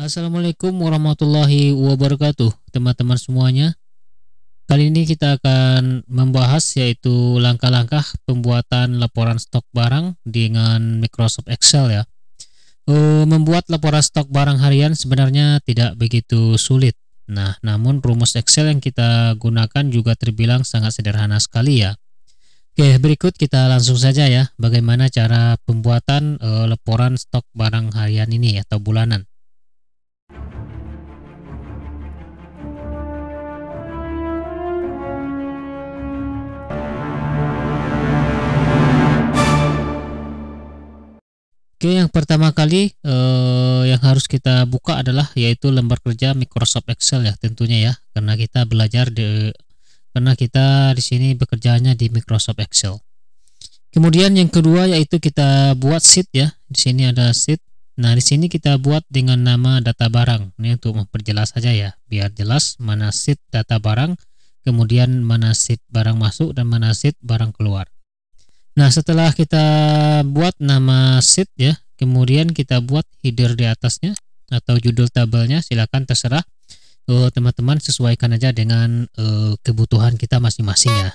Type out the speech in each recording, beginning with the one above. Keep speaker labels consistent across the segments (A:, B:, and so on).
A: Assalamualaikum warahmatullahi wabarakatuh teman-teman semuanya Kali ini kita akan membahas yaitu langkah-langkah pembuatan laporan stok barang dengan Microsoft Excel ya e, Membuat laporan stok barang harian sebenarnya tidak begitu sulit Nah namun rumus Excel yang kita gunakan juga terbilang sangat sederhana sekali ya Oke berikut kita langsung saja ya bagaimana cara pembuatan e, laporan stok barang harian ini atau bulanan Oke, yang pertama kali eh, yang harus kita buka adalah yaitu lembar kerja Microsoft Excel ya tentunya ya, karena kita belajar di karena kita di sini bekerjanya di Microsoft Excel. Kemudian yang kedua yaitu kita buat sheet ya. Di sini ada sheet. Nah, di sini kita buat dengan nama data barang. Ini untuk memperjelas saja ya, biar jelas mana sheet data barang, kemudian mana sheet barang masuk dan mana sheet barang keluar. Nah, setelah kita buat nama sheet ya, kemudian kita buat header di atasnya atau judul tabelnya, silakan terserah eh, teman-teman uh, sesuaikan aja dengan uh, kebutuhan kita masing-masing ya.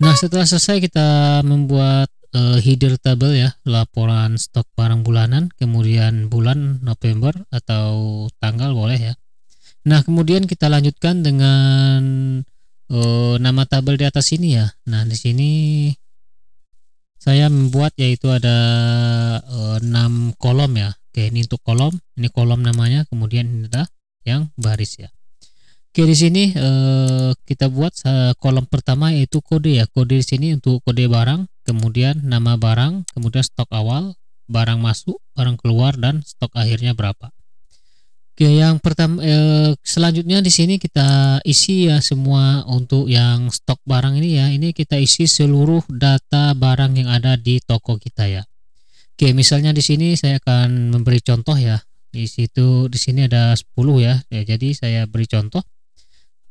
A: Nah, setelah selesai kita membuat uh, header tabel ya, laporan stok barang bulanan, kemudian bulan November atau tanggal boleh ya. Nah, kemudian kita lanjutkan dengan uh, nama tabel di atas ini ya. Nah, di sini saya membuat yaitu ada uh, eh, 6 kolom ya. Oke, ini untuk kolom, ini kolom namanya, kemudian ini adalah yang baris ya. Oke, di sini uh, kita buat uh, kolom pertama yaitu kode ya. Kode di sini untuk kode barang, kemudian nama barang, kemudian stok awal, barang masuk, barang keluar dan stok akhirnya berapa. Oke, yang pertama eh, selanjutnya di sini kita isi ya semua untuk yang stok barang ini ya. Ini kita isi seluruh data barang yang ada di toko kita ya. Oke, misalnya di sini saya akan memberi contoh ya. Di situ di sini ada 10 ya. ya jadi saya beri contoh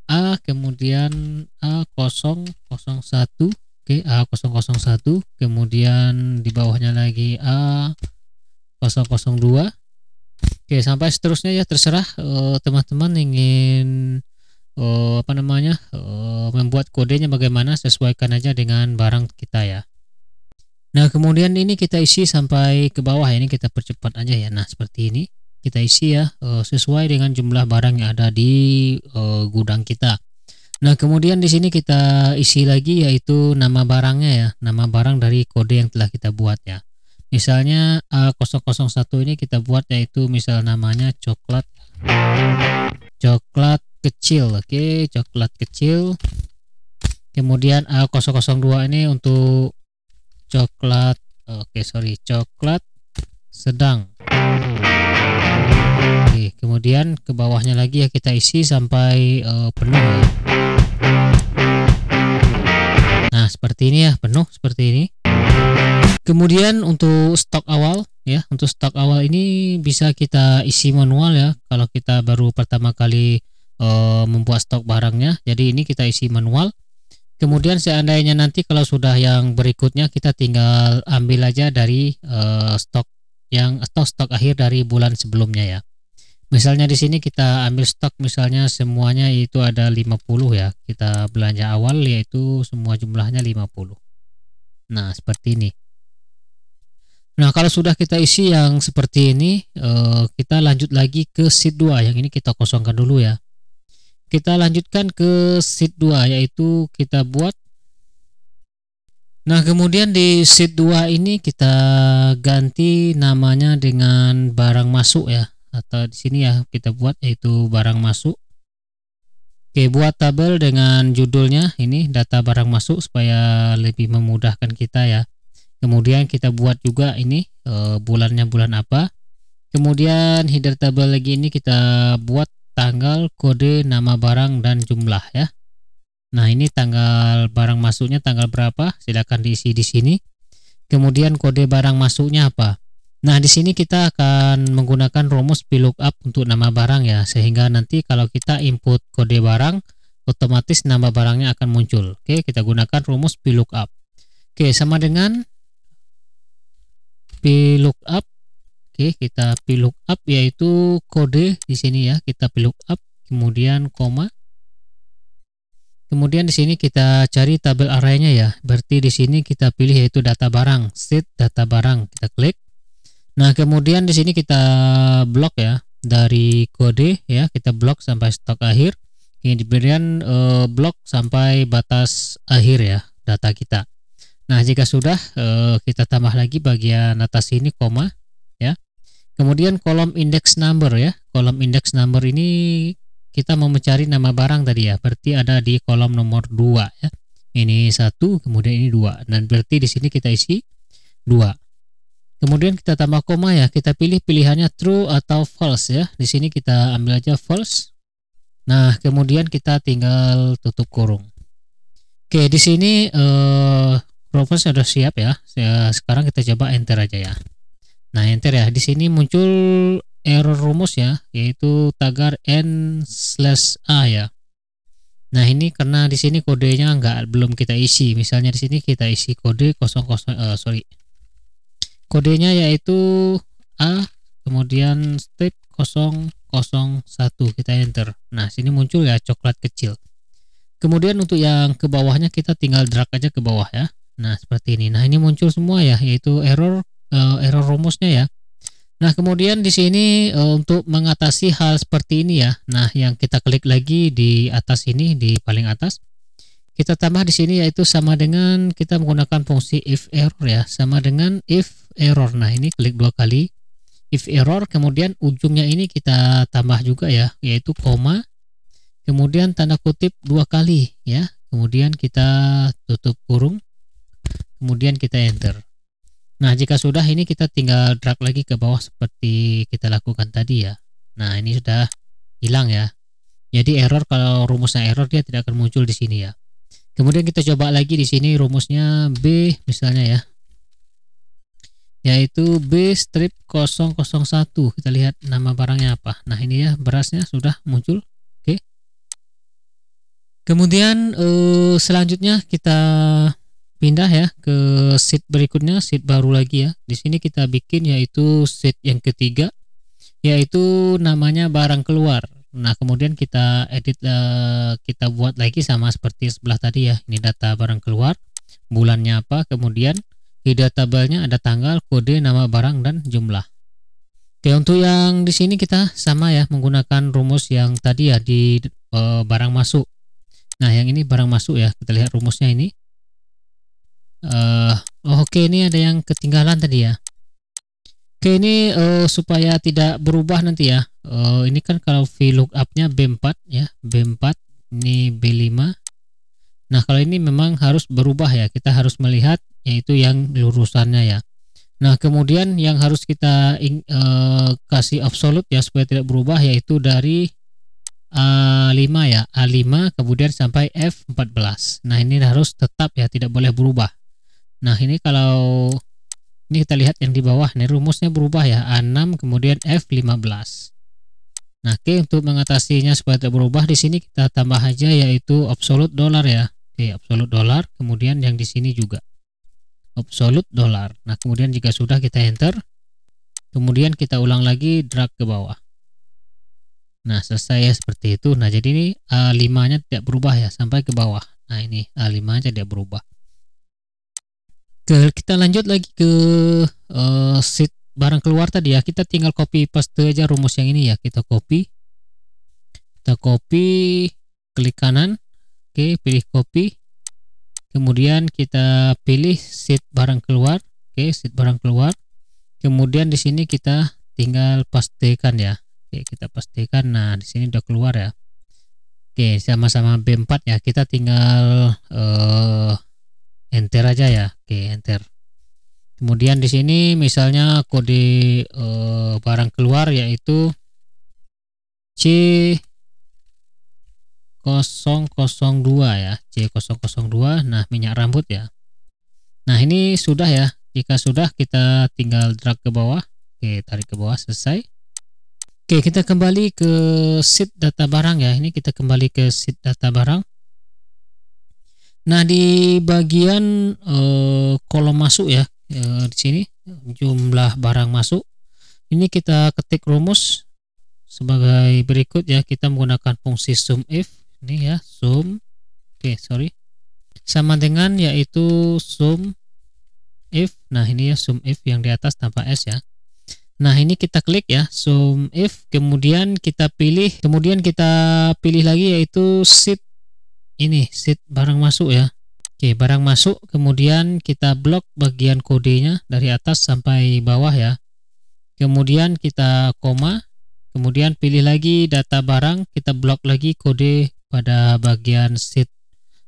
A: A kemudian A001 oke A001 kemudian di bawahnya lagi A002 Oke, sampai seterusnya ya terserah eh, teman-teman uh, ingin uh, apa namanya uh, membuat kodenya bagaimana sesuaikan aja dengan barang kita ya. Nah, kemudian ini kita isi sampai ke bawah ini kita percepat aja ya. Nah, seperti ini kita isi ya uh, sesuai dengan jumlah barang yang ada di uh, gudang kita. Nah, kemudian di sini kita isi lagi yaitu nama barangnya ya, nama barang dari kode yang telah kita buat ya misalnya uh, eh, 001 ini kita buat yaitu misal namanya coklat coklat kecil oke okay? coklat kecil kemudian eh, a 002 ini untuk coklat oke okay, sorry coklat sedang oke okay, kemudian ke bawahnya lagi ya kita isi sampai uh, penuh ya. nah seperti ini ya penuh seperti ini Kemudian untuk stok awal ya, untuk stok awal ini bisa kita isi manual ya kalau kita baru pertama kali e, membuat stok barangnya. Jadi ini kita isi manual. Kemudian seandainya nanti kalau sudah yang berikutnya kita tinggal ambil aja dari e, stok yang atau stok akhir dari bulan sebelumnya ya. Misalnya di sini kita ambil stok misalnya semuanya itu ada 50 ya. Kita belanja awal yaitu semua jumlahnya 50. Nah, seperti ini. Nah, kalau sudah kita isi yang seperti ini, eh, kita lanjut lagi ke sheet 2. Yang ini kita kosongkan dulu ya. Kita lanjutkan ke sheet 2 yaitu kita buat Nah, kemudian di sheet 2 ini kita ganti namanya dengan barang masuk ya atau di sini ya kita buat yaitu barang masuk. Oke, buat tabel dengan judulnya ini data barang masuk supaya lebih memudahkan kita ya kemudian kita buat juga ini e, bulannya bulan apa kemudian header table lagi ini kita buat tanggal kode nama barang dan jumlah ya nah ini tanggal barang masuknya tanggal berapa silahkan diisi di sini kemudian kode barang masuknya apa nah di sini kita akan menggunakan rumus VLOOKUP untuk nama barang ya sehingga nanti kalau kita input kode barang otomatis nama barangnya akan muncul oke kita gunakan rumus VLOOKUP oke sama dengan Plookup, Oke, kita Plookup yaitu kode di sini ya, kita up kemudian koma Kemudian di sini kita cari tabel arraynya ya. Berarti di sini kita pilih yaitu data barang, set data barang. Kita klik. Nah, kemudian di sini kita blok ya dari kode ya, kita blok sampai stok akhir. Ini diberikan e, eh, blok sampai batas akhir ya data kita. Nah, jika sudah eh, kita tambah lagi bagian atas ini koma ya. Kemudian kolom index number ya. Kolom index number ini kita mau mencari nama barang tadi ya. Berarti ada di kolom nomor 2 ya. Ini satu, kemudian ini dua, dan berarti di sini kita isi dua. Kemudian kita tambah koma ya, kita pilih pilihannya true atau false ya. Di sini kita ambil aja false. Nah, kemudian kita tinggal tutup kurung. Oke, di sini eh, Propose sudah siap ya. Sekarang kita coba enter aja ya. Nah, enter ya. Di sini muncul error rumus ya, yaitu tagar n slash a ya. Nah, ini karena di sini kodenya nggak belum kita isi. Misalnya di sini kita isi kode 00 uh, eh, sorry. Kodenya yaitu a kemudian step 001 kita enter. Nah, sini muncul ya coklat kecil. Kemudian untuk yang ke bawahnya kita tinggal drag aja ke bawah ya. Nah, seperti ini. Nah, ini muncul semua ya, yaitu error uh, error rumusnya ya. Nah, kemudian di sini uh, untuk mengatasi hal seperti ini ya. Nah, yang kita klik lagi di atas ini di paling atas. Kita tambah di sini yaitu sama dengan kita menggunakan fungsi if error ya, sama dengan if error. Nah, ini klik dua kali if error, kemudian ujungnya ini kita tambah juga ya, yaitu koma kemudian tanda kutip dua kali ya. Kemudian kita tutup kurung kemudian kita enter nah jika sudah ini kita tinggal drag lagi ke bawah seperti kita lakukan tadi ya nah ini sudah hilang ya jadi error kalau rumusnya error dia tidak akan muncul di sini ya kemudian kita coba lagi di sini rumusnya B misalnya ya yaitu B strip 001 kita lihat nama barangnya apa nah ini ya berasnya sudah muncul oke okay. kemudian eh, selanjutnya kita pindah ya ke sheet berikutnya sheet baru lagi ya di sini kita bikin yaitu sheet yang ketiga yaitu namanya barang keluar nah kemudian kita edit uh, kita buat lagi sama seperti sebelah tadi ya ini data barang keluar bulannya apa kemudian di data tabelnya ada tanggal kode nama barang dan jumlah oke untuk yang di sini kita sama ya menggunakan rumus yang tadi ya di uh, barang masuk nah yang ini barang masuk ya kita lihat rumusnya ini uh, oke okay, ini ada yang ketinggalan tadi ya oke okay, ini uh, supaya tidak berubah nanti ya uh, ini kan kalau VLOOKUP-nya B4 ya B4 ini B5 nah kalau ini memang harus berubah ya kita harus melihat yaitu yang lurusannya ya nah kemudian yang harus kita uh, kasih absolut ya supaya tidak berubah yaitu dari A5 ya A5 kemudian sampai F14 nah ini harus tetap ya tidak boleh berubah Nah ini kalau ini kita lihat yang di bawah nih rumusnya berubah ya A6 kemudian F15. Nah oke untuk mengatasinya supaya tidak berubah di sini kita tambah aja yaitu absolute dollar ya. Oke absolute dollar kemudian yang di sini juga absolute dollar. Nah kemudian jika sudah kita enter kemudian kita ulang lagi drag ke bawah. Nah selesai ya seperti itu. Nah jadi ini A5 nya tidak berubah ya sampai ke bawah. Nah ini A5 nya tidak berubah kita lanjut lagi ke uh, eh, sheet barang keluar tadi ya. Kita tinggal copy paste aja rumus yang ini ya. Kita copy. Kita copy, klik kanan. Oke, pilih copy. Kemudian kita pilih sit barang keluar. Oke, sit barang keluar. Kemudian di sini kita tinggal pastikan ya. Oke, kita pastikan. Nah, di sini udah keluar ya. Oke, sama-sama B4 ya. Kita tinggal uh, enter aja ya oke enter kemudian di sini misalnya kode e, barang keluar yaitu C 002 ya C002 nah minyak rambut ya nah ini sudah ya jika sudah kita tinggal drag ke bawah oke tarik ke bawah selesai oke kita kembali ke sheet data barang ya ini kita kembali ke sheet data barang Nah, di bagian eh, kolom masuk ya, eh, di sini jumlah barang masuk. Ini kita ketik rumus sebagai berikut ya. Kita menggunakan fungsi sum if ini ya, sum. Oke, okay, sorry. Sama dengan yaitu sum if. Nah, ini ya sum if yang di atas tanpa s ya. Nah, ini kita klik ya, sum if, kemudian kita pilih, kemudian kita pilih lagi yaitu sheet ini sit barang masuk ya Oke barang masuk kemudian kita blok bagian kodenya dari atas sampai bawah ya kemudian kita koma kemudian pilih lagi data barang kita blok lagi kode pada bagian sit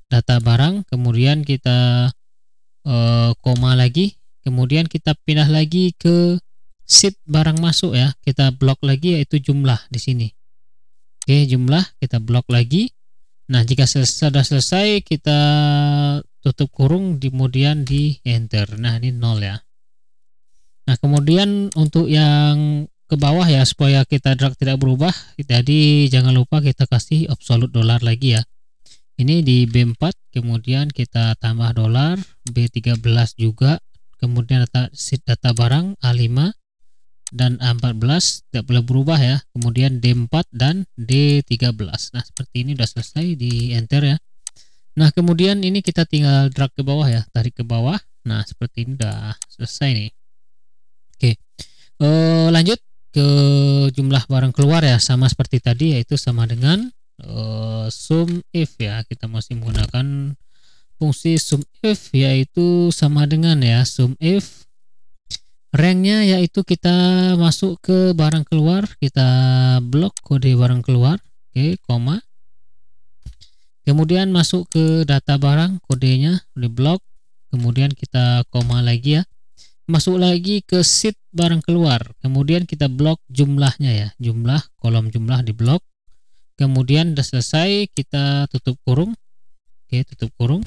A: data barang kemudian kita e, koma lagi kemudian kita pindah lagi ke sit barang masuk ya kita blok lagi yaitu jumlah di sini oke jumlah kita blok lagi Nah, jika sudah selesai kita tutup kurung kemudian di enter. Nah, ini nol ya. Nah, kemudian untuk yang ke bawah ya supaya kita drag tidak berubah, jadi jangan lupa kita kasih absolute dollar lagi ya. Ini di B4, kemudian kita tambah dollar, B13 juga, kemudian data data barang A5, dan A14 tidak boleh berubah ya kemudian D4 dan D13 nah seperti ini sudah selesai di enter ya nah kemudian ini kita tinggal drag ke bawah ya tarik ke bawah nah seperti ini sudah selesai nih oke e, lanjut ke jumlah barang keluar ya sama seperti tadi yaitu sama dengan e, eh, sum if ya kita masih menggunakan fungsi sum if yaitu sama dengan ya sum if ranknya yaitu kita masuk ke barang keluar kita blok kode barang keluar oke okay, koma kemudian masuk ke data barang kodenya di blok kemudian kita koma lagi ya masuk lagi ke sheet barang keluar kemudian kita blok jumlahnya ya jumlah kolom jumlah di blok kemudian sudah selesai kita tutup kurung oke tutup kurung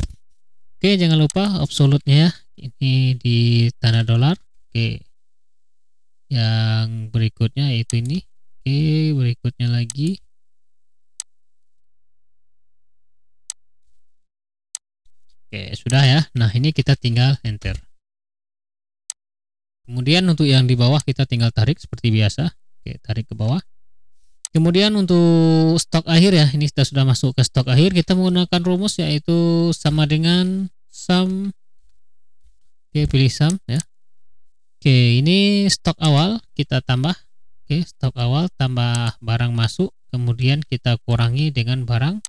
A: oke jangan lupa absolutnya ya ini di tanda dolar Oke. Yang berikutnya itu ini. Oke, berikutnya lagi. Oke, sudah ya. Nah, ini kita tinggal enter. Kemudian untuk yang di bawah kita tinggal tarik seperti biasa. Oke, tarik ke bawah. Kemudian untuk stok akhir ya, ini kita sudah masuk ke stok akhir. Kita menggunakan rumus yaitu sama dengan sum. Oke, pilih sum ya. Oke, ini stok awal kita tambah. Oke, stok awal tambah barang masuk, kemudian kita kurangi dengan barang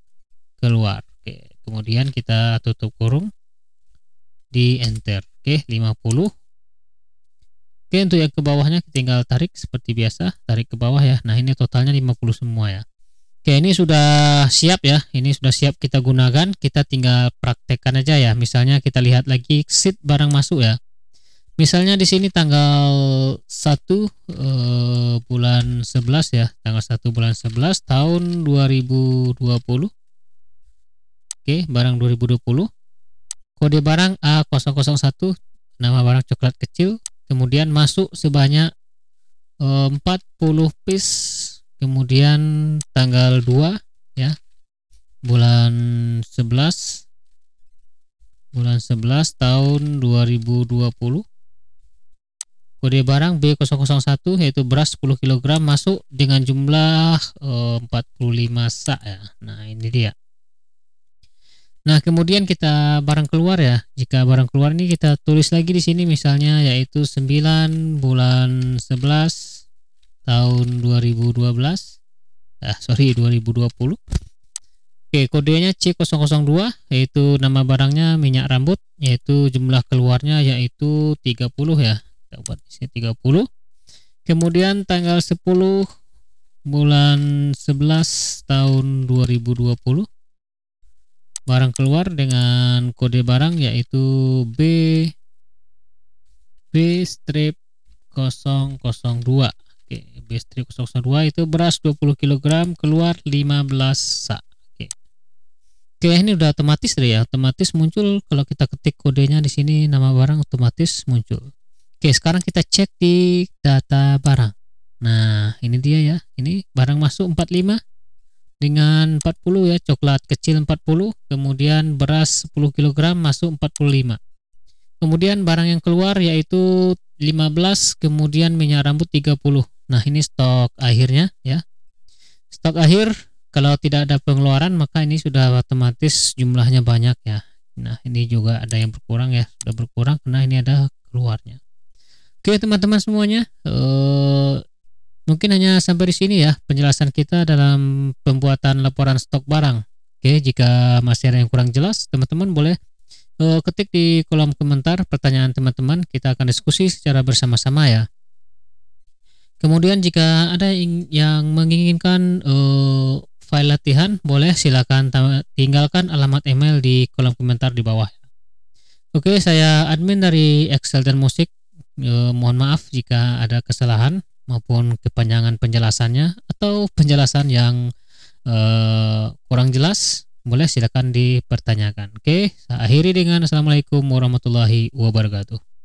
A: keluar. Oke, kemudian kita tutup kurung di enter. Oke, 50. Oke, untuk yang ke bawahnya tinggal tarik seperti biasa, tarik ke bawah ya. Nah, ini totalnya 50 semua ya. Oke, ini sudah siap ya. Ini sudah siap kita gunakan, kita tinggal praktekkan aja ya. Misalnya kita lihat lagi sheet barang masuk ya Misalnya di sini tanggal 1 uh, eh, bulan 11 ya, tanggal 1 bulan 11 tahun 2020. Oke, barang 2020. Kode barang A001, nama barang coklat kecil, kemudian masuk sebanyak eh, uh, 40 piece, kemudian tanggal 2 ya. Bulan 11 bulan 11 tahun 2020 Kode barang B001 yaitu beras 10 kg masuk dengan jumlah e, 45 sak ya. Nah, ini dia. Nah, kemudian kita barang keluar ya. Jika barang keluar ini kita tulis lagi di sini misalnya yaitu 9 bulan 11 tahun 2012. Ah, sorry 2020. Oke, kodenya C002 yaitu nama barangnya minyak rambut yaitu jumlah keluarnya yaitu 30 ya kita buat di sini 30 kemudian tanggal 10 bulan 11 tahun 2020 barang keluar dengan kode barang yaitu B B strip 002 Oke, B strip 002 itu beras 20 kg keluar 15 sak Oke. Oke, ini udah otomatis deh ya. Otomatis muncul kalau kita ketik kodenya di sini nama barang otomatis muncul. Oke, sekarang kita cek di data barang. Nah, ini dia ya. Ini barang masuk 45 dengan 40 ya, coklat kecil 40, kemudian beras 10 kg masuk 45. Kemudian barang yang keluar yaitu 15, kemudian minyak rambut 30. Nah, ini stok akhirnya ya. Stok akhir kalau tidak ada pengeluaran maka ini sudah otomatis jumlahnya banyak ya. Nah, ini juga ada yang berkurang ya, sudah berkurang karena ini ada keluarnya. Oke teman-teman semuanya, uh, mungkin hanya sampai di sini ya penjelasan kita dalam pembuatan laporan stok barang. Oke, jika masih ada yang kurang jelas, teman-teman boleh uh, ketik di kolom komentar pertanyaan teman-teman. Kita akan diskusi secara bersama-sama ya. Kemudian jika ada yang menginginkan uh, file latihan, boleh silakan tinggalkan alamat email di kolom komentar di bawah. Oke, saya admin dari Excel dan Musik. E, mohon maaf jika ada kesalahan maupun kepanjangan penjelasannya atau penjelasan yang e, kurang jelas, boleh silakan dipertanyakan. Oke, saya akhiri dengan assalamualaikum warahmatullahi wabarakatuh.